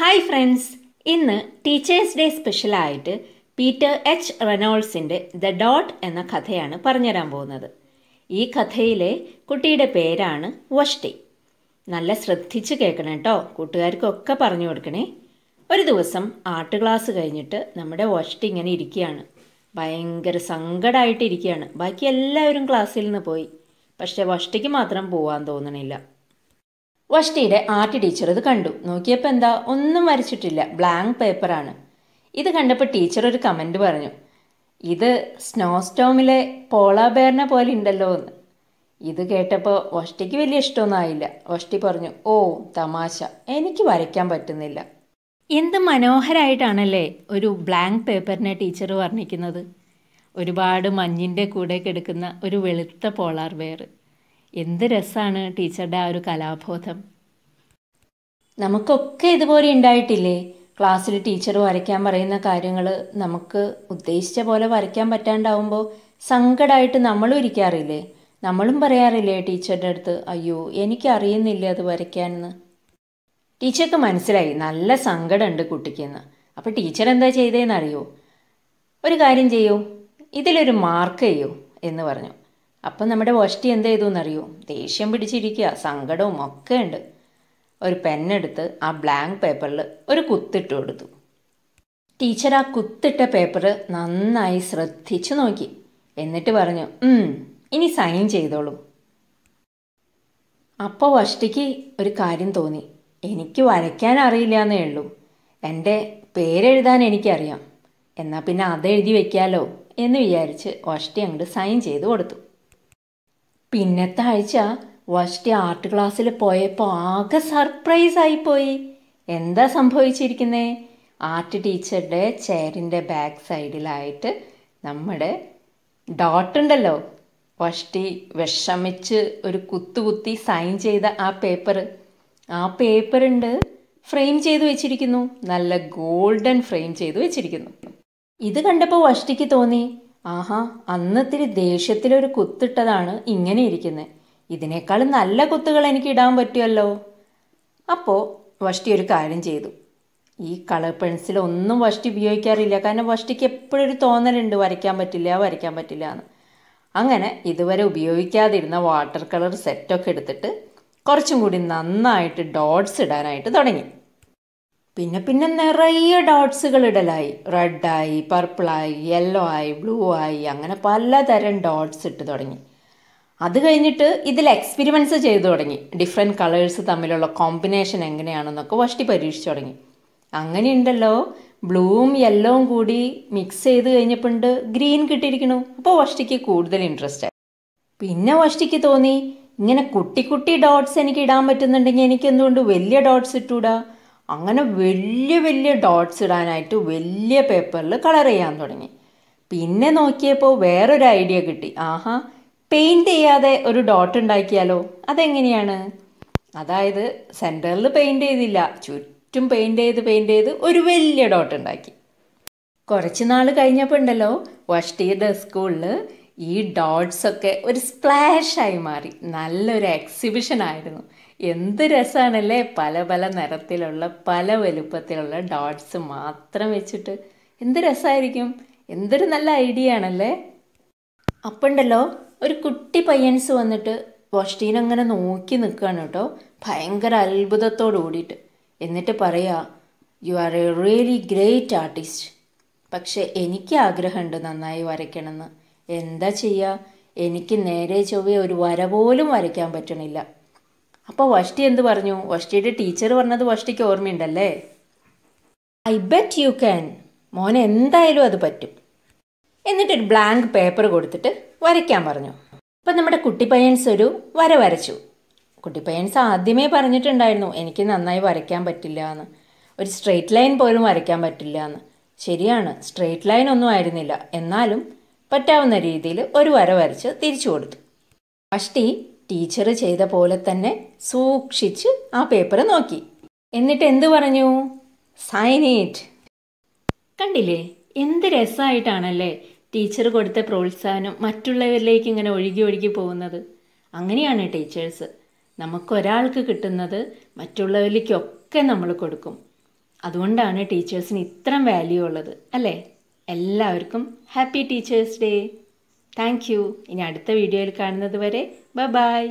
hi friends ഇന്ന് teachers day സ്പെഷ്യലായിട്ട് Peter H റെനോൾസിൻ്റെ ദ ഡോട്ട് എന്ന കഥയാണ് പറഞ്ഞുതരാൻ പോകുന്നത് ഈ കഥയിലെ കുട്ടിയുടെ പേരാണ് വഷ്ടി നല്ല ശ്രദ്ധിച്ച് കേൾക്കണം കേട്ടോ കൂട്ടുകാർക്കൊക്കെ പറഞ്ഞു കൊടുക്കണേ ഒരു ദിവസം ആർട്ട് ക്ലാസ് കഴിഞ്ഞിട്ട് നമ്മുടെ വഷ്ടി ഇങ്ങനെ ഇരിക്കുകയാണ് ഭയങ്കര സങ്കടമായിട്ടിരിക്കുകയാണ് ബാക്കി എല്ലാവരും ക്ലാസ്സിൽ നിന്ന് പോയി പക്ഷേ വഷ്ടിക്ക് മാത്രം പോവാൻ തോന്നണില്ല വഷ്ടിയുടെ ആർട്ട് ടീച്ചർ ഇത് കണ്ടു നോക്കിയപ്പോൾ എന്താ ഒന്നും വരച്ചിട്ടില്ല ബ്ലാങ്ക് പേപ്പറാണ് ഇത് കണ്ടപ്പോൾ ടീച്ചർ ഒരു കമൻറ്റ് പറഞ്ഞു ഇത് സ്നോ സ്റ്റോമിലെ പോളാബേറിനെ പോലെ ഉണ്ടല്ലോ എന്ന് ഇത് കേട്ടപ്പോൾ വഷ്ടിക്ക് വലിയ ഇഷ്ടമൊന്നും ആയില്ല വഷ്ടി പറഞ്ഞു ഓ തമാശ എനിക്ക് വരയ്ക്കാൻ പറ്റുന്നില്ല എന്ത് മനോഹരമായിട്ടാണല്ലേ ഒരു ബ്ലാങ്ക് പേപ്പറിനെ ടീച്ചർ വർണ്ണിക്കുന്നത് ഒരുപാട് മഞ്ഞിൻ്റെ കൂടെ കിടക്കുന്ന ഒരു വെളുത്ത പോളാർ വെയർ എന്ത് രസമാണ് ടീച്ചറുടെ ആ ഒരു കലാബോധം നമുക്കൊക്കെ ഇതുപോലെ ഉണ്ടായിട്ടില്ലേ ക്ലാസ്സിൽ ടീച്ചർ വരയ്ക്കാൻ പറയുന്ന കാര്യങ്ങൾ നമുക്ക് ഉദ്ദേശിച്ച പോലെ വരയ്ക്കാൻ പറ്റാണ്ടാവുമ്പോൾ സങ്കടമായിട്ട് നമ്മളും ഇരിക്കാറില്ലേ നമ്മളും പറയാറില്ലേ ടീച്ചറുടെ അടുത്ത് അയ്യോ എനിക്കറിയുന്നില്ല അത് വരയ്ക്കാനെന്ന് ടീച്ചർക്ക് മനസ്സിലായി നല്ല സങ്കടമുണ്ട് കുട്ടിക്കെന്ന് അപ്പോൾ ടീച്ചർ എന്താ അറിയോ ഒരു കാര്യം ചെയ്യൂ ഇതിലൊരു മാർക്ക് ചെയ്യൂ എന്ന് പറഞ്ഞു അപ്പം നമ്മുടെ വഷ്ടി എന്ത് ചെയ്തു എന്നറിയോ ദേഷ്യം പിടിച്ചിരിക്കുക സങ്കടവും ഒക്കെ ഉണ്ട് ഒരു പെന്നെടുത്ത് ആ ബ്ലാങ്ക് പേപ്പറിൽ ഒരു കുത്തിട്ട് കൊടുത്തു ടീച്ചർ ആ കുത്തിട്ട പേപ്പർ നന്നായി ശ്രദ്ധിച്ചു നോക്കി എന്നിട്ട് പറഞ്ഞു ഇനി സൈൻ ചെയ്തോളൂ അപ്പോൾ വഷ്ടിക്ക് ഒരു കാര്യം തോന്നി എനിക്ക് വരയ്ക്കാൻ അറിയില്ല എന്നേ ഉള്ളൂ എൻ്റെ പേരെഴുതാൻ എനിക്കറിയാം എന്നാൽ പിന്നെ അതെഴുതി വയ്ക്കാലോ എന്ന് വിചാരിച്ച് വഷ്ടി അങ്ങോട്ട് സൈൻ ചെയ്ത് കൊടുത്തു പിന്നത്തെ ആഴ്ച വസ്റ്റി ആർട്ട് ക്ലാസ്സിൽ പോയപ്പോൾ ആകെ സർപ്രൈസ് ആയിപ്പോയി എന്താ സംഭവിച്ചിരിക്കുന്നേ ആർട്ട് ടീച്ചറുടെ ചെയറിൻ്റെ ബാക്ക് സൈഡിലായിട്ട് നമ്മുടെ ഡോട്ടുണ്ടല്ലോ വഷ്ടി വിഷമിച്ച് ഒരു കുത്തുകുത്തി സൈൻ ചെയ്ത ആ പേപ്പർ ആ പേപ്പറുണ്ട് ഫ്രെയിം ചെയ്തു വെച്ചിരിക്കുന്നു നല്ല ഗോൾഡൻ ഫ്രെയിം ചെയ്തു വെച്ചിരിക്കുന്നു ഇത് കണ്ടപ്പോൾ വഷ്ടിക്ക് തോന്നി ആഹാ അന്നത്തിരി ദേഷ്യത്തിലൊരു കുത്തിട്ടതാണ് ഇങ്ങനെ ഇരിക്കുന്നത് ഇതിനേക്കാൾ നല്ല കുത്തുകൾ എനിക്ക് ഇടാൻ പറ്റുമല്ലോ അപ്പോൾ വഷ്ടി ഒരു കാര്യം ചെയ്തു ഈ കളർ പെൻസിൽ ഒന്നും വഷ്ടി ഉപയോഗിക്കാറില്ല കാരണം വഷ്ടിക്ക് എപ്പോഴും ഒരു തോന്നലുണ്ട് വരയ്ക്കാൻ പറ്റില്ല വരയ്ക്കാൻ പറ്റില്ല എന്ന് അങ്ങനെ ഇതുവരെ ഉപയോഗിക്കാതിരുന്ന വാട്ടർ കളർ സെറ്റൊക്കെ എടുത്തിട്ട് കുറച്ചും കൂടി നന്നായിട്ട് ഡോട്ട്സ് ഇടാനായിട്ട് തുടങ്ങി പിന്നെ പിന്നെ നിറയെ ഡോട്ട്സുകൾ ഇടലായി റെഡായി പർപ്പിളായി യെല്ലോ ആയി ബ്ലൂ ആയി അങ്ങനെ പലതരം ഡോട്ട്സ് ഇട്ട് തുടങ്ങി അത് കഴിഞ്ഞിട്ട് ഇതിൽ എക്സ്പെരിമെൻറ്റ്സ് ചെയ്തു തുടങ്ങി ഡിഫറെൻറ്റ് കളേഴ്സ് തമ്മിലുള്ള കോമ്പിനേഷൻ എങ്ങനെയാണെന്നൊക്കെ വഷ്ടി പരീക്ഷിച്ചു തുടങ്ങി അങ്ങനെയുണ്ടല്ലോ ബ്ലൂവും യെല്ലോവും കൂടി മിക്സ് ചെയ്ത് കഴിഞ്ഞപ്പോണ്ട് ഗ്രീൻ കിട്ടിയിരിക്കണു അപ്പോൾ വഷ്ടിക്ക് കൂടുതൽ ഇൻട്രസ്റ്റ് ആയി പിന്നെ വഷ്ടിക്ക് തോന്നി ഇങ്ങനെ കുട്ടി കുട്ടി ഡോട്ട്സ് എനിക്ക് ഇടാൻ പറ്റുന്നുണ്ടെങ്കിൽ എനിക്ക് എന്തുകൊണ്ട് വലിയ ഡോട്ട്സ് ഇട്ടൂടാ അങ്ങനെ വലിയ വലിയ ഡോട്ട്സ് ഇടാനായിട്ട് വലിയ പേപ്പറിൽ കളർ ചെയ്യാൻ തുടങ്ങി പിന്നെ നോക്കിയപ്പോൾ വേറൊരു ഐഡിയ കിട്ടി ആഹാ പെയിൻറ്റ് ചെയ്യാതെ ഒരു ഡോട്ട് ഉണ്ടാക്കിയാലോ അതെങ്ങനെയാണ് അതായത് സെൻറ്ററിൽ പെയിൻറ്റ് ചെയ്തില്ല ചുറ്റും പെയിൻറ്റ് ചെയ്ത് പെയിൻറ്റ് ചെയ്ത് ഒരു വലിയ ഡോട്ട് ഉണ്ടാക്കി കുറച്ച് നാൾ കഴിഞ്ഞപ്പോൾ ഉണ്ടല്ലോ വഷ്ടിയുടെ സ്കൂളിൽ ഈ ഡോട്ട്സൊക്കെ ഒരു സ്പ്ലാഷായി മാറി നല്ലൊരു എക്സിബിഷൻ ആയിരുന്നു എന്ത് രസമാണല്ലേ പല പല നിറത്തിലുള്ള പല വലുപ്പത്തിലുള്ള ഡോട്ട്സ് മാത്രം വെച്ചിട്ട് എന്ത് രസമായിരിക്കും എന്തൊരു നല്ല ഐഡിയ ആണല്ലേ അപ്പുണ്ടല്ലോ ഒരു കുട്ടി പയ്യൻസ് വന്നിട്ട് വോഷ്ടീൻ അങ്ങനെ നോക്കി നിൽക്കുകയാണ് കേട്ടോ ഭയങ്കര അത്ഭുതത്തോട് കൂടിയിട്ട് എന്നിട്ട് പറയാ you are a really great artist പക്ഷേ എനിക്ക് ആഗ്രഹമുണ്ട് നന്നായി വരയ്ക്കണമെന്ന് എന്താ ചെയ്യുക എനിക്ക് നേരെ ചൊവ്വേ ഒരു വര പോലും വരയ്ക്കാൻ പറ്റണില്ല അപ്പോൾ വഷ്ടി എന്ത് പറഞ്ഞു വഷ്ടിയുടെ ടീച്ചർ പറഞ്ഞത് വഷ്ടിക്ക് ഓർമ്മയുണ്ടല്ലേ ഐ ബെറ്റ് യു ക്യാൻ മോനെ എന്തായാലും അത് പറ്റും എന്നിട്ടൊരു ബ്ലാങ്ക് പേപ്പർ കൊടുത്തിട്ട് വരയ്ക്കാൻ പറഞ്ഞു അപ്പം നമ്മുടെ പയ്യൻസ് ഒരു വര വരച്ചു കുട്ടിപ്പയ്യൻസ് ആദ്യമേ പറഞ്ഞിട്ടുണ്ടായിരുന്നു എനിക്ക് നന്നായി വരയ്ക്കാൻ പറ്റില്ല എന്ന് ഒരു സ്ട്രെയിറ്റ് ലൈൻ പോലും വരയ്ക്കാൻ പറ്റില്ല എന്ന് ശരിയാണ് സ്ട്രെയിറ്റ് ലൈൻ ഒന്നും ആയിരുന്നില്ല എന്നാലും പറ്റാവുന്ന രീതിയിൽ ഒരു വര വരച്ച് തിരിച്ചു കൊടുത്തു അഷ്ടി ടീച്ചർ ചെയ്ത പോലെ തന്നെ സൂക്ഷിച്ച് ആ പേപ്പർ നോക്കി എന്നിട്ട് എന്ത് പറഞ്ഞു സൈൻ ഇറ്റ് കണ്ടില്ലേ എന്ത് രസമായിട്ടാണല്ലേ ടീച്ചർ കൊടുത്ത പ്രോത്സാഹനം മറ്റുള്ളവരിലേക്ക് ഇങ്ങനെ ഒഴുകി ഒഴുകി പോകുന്നത് അങ്ങനെയാണ് ടീച്ചേഴ്സ് നമുക്കൊരാൾക്ക് കിട്ടുന്നത് മറ്റുള്ളവരിലേക്കൊക്കെ നമ്മൾ കൊടുക്കും അതുകൊണ്ടാണ് ടീച്ചേഴ്സിന് ഇത്രയും വാല്യൂ ഉള്ളത് അല്ലേ എല്ലാവർക്കും ഹാപ്പി ടീച്ചേഴ്സ് ഡേ താങ്ക് ഇനി അടുത്ത വീഡിയോയിൽ കാണുന്നത് വരെ ബൈ ബായ്